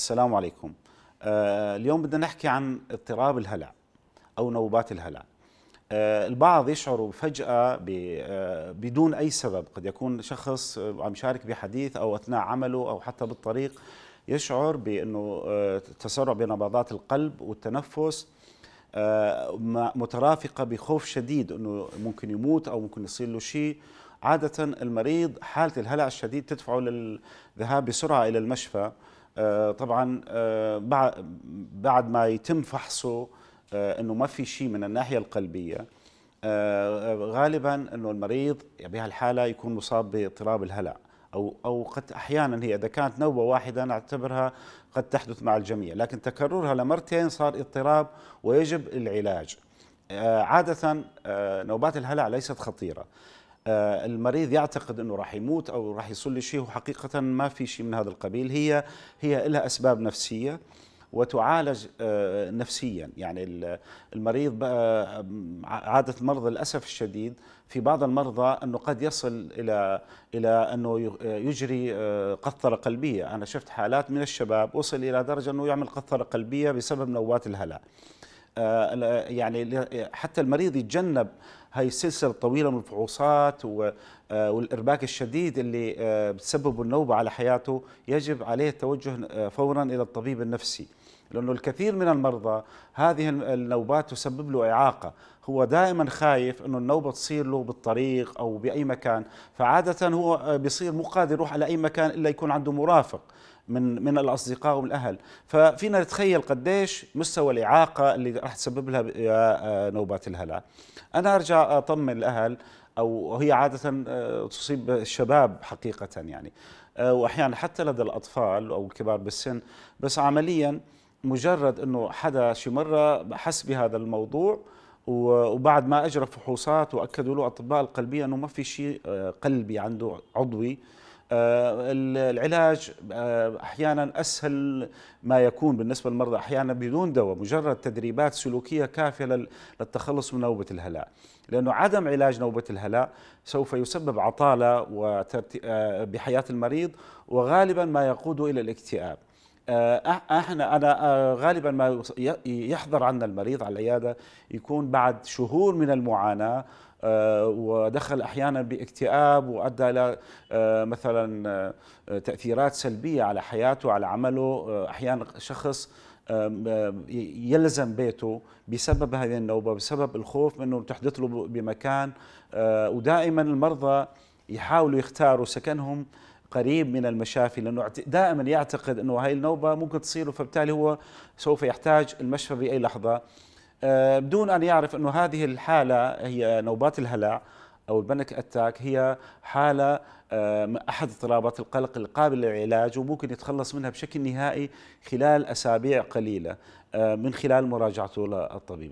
السلام عليكم آه اليوم بدنا نحكي عن اضطراب الهلع أو نوبات الهلع آه البعض يشعر فجأة آه بدون أي سبب قد يكون شخص آه، عم يشارك بحديث أو أثناء عمله أو حتى بالطريق يشعر بأنه آه، تسرع بنبضات القلب والتنفس آه، مترافقة بخوف شديد أنه ممكن يموت أو ممكن يصير له شيء عادة المريض حالة الهلع الشديد تدفعه للذهاب بسرعة إلى المشفى آه، طبعا آه، بعد ما يتم فحصه آه، انه ما في شيء من الناحيه القلبيه غالبا انه المريض بهالحاله يكون مصاب باضطراب الهلع او او قد احيانا هي اذا كانت نوبه واحده نعتبرها قد تحدث مع الجميع لكن تكررها لمرتين صار اضطراب ويجب العلاج عاده نوبات الهلع ليست خطيره آه، المريض يعتقد انه راح يموت او راح يصل له شيء وحقيقه ما في شيء من هذا القبيل هي هي لها اسباب نفسيه وتعالج آه، نفسيا يعني المريض آه، عادة مرضى للأسف الشديد في بعض المرضى أنه قد يصل إلى إلى أنه يجري قطرة قلبية أنا شفت حالات من الشباب وصل إلى درجة أنه يعمل قطرة قلبية بسبب نواة الهلع يعني حتى المريض يتجنب هاي السلسله الطويله من الفحوصات آه، والارباك الشديد اللي آه، بتسببه النوبه على حياته يجب عليه التوجه آه، فورا الى الطبيب النفسي لانه الكثير من المرضى هذه النوبات تسبب له اعاقه هو دائما خايف انه النوبه تصير له بالطريق او باي مكان فعاده هو بيصير مو قادر يروح على اي مكان الا يكون عنده مرافق من من الاصدقاء والاهل ففينا نتخيل قديش مستوى الاعاقه اللي راح تسبب لها نوبات الهلع انا ارجع اطمن الاهل او هي عاده آه، تصيب الشباب حقيقه يعني آه، واحيانا حتى لدى الاطفال او الكبار بالسن بس عمليا مجرد انه حدا شي مره حس بهذا الموضوع وبعد ما اجرى فحوصات واكدوا له اطباء القلبيه انه ما في شيء آه، قلبي عنده عضوي آه، العلاج آه، احيانا اسهل ما يكون بالنسبه للمرضى احيانا بدون دواء مجرد تدريبات سلوكيه كافيه للتخلص من نوبه الهلع لانه عدم علاج نوبه الهلع سوف يسبب عطاله آه، بحياه المريض وغالبا ما يقود الى الاكتئاب آه، احنا انا آه، غالبا ما يحضر عنا المريض على العياده يكون بعد شهور من المعاناه آه، ودخل احيانا باكتئاب وادى الى مثلا تاثيرات سلبيه على حياته على عمله احيانا شخص يلزم بيته بسبب هذه النوبه بسبب الخوف انه تحدث له بمكان ودائما المرضى يحاولوا يختاروا سكنهم قريب من المشافي لانه دائما يعتقد انه هاي النوبه ممكن تصير فبالتالي هو سوف يحتاج المشفى باي لحظه آه، بدون ان يعرف انه هذه الحاله هي نوبات الهلع او البنك اتاك هي حاله آه، احد اضطرابات القلق القابله للعلاج وممكن يتخلص منها بشكل نهائي خلال اسابيع قليله آه، من خلال مراجعته للطبيب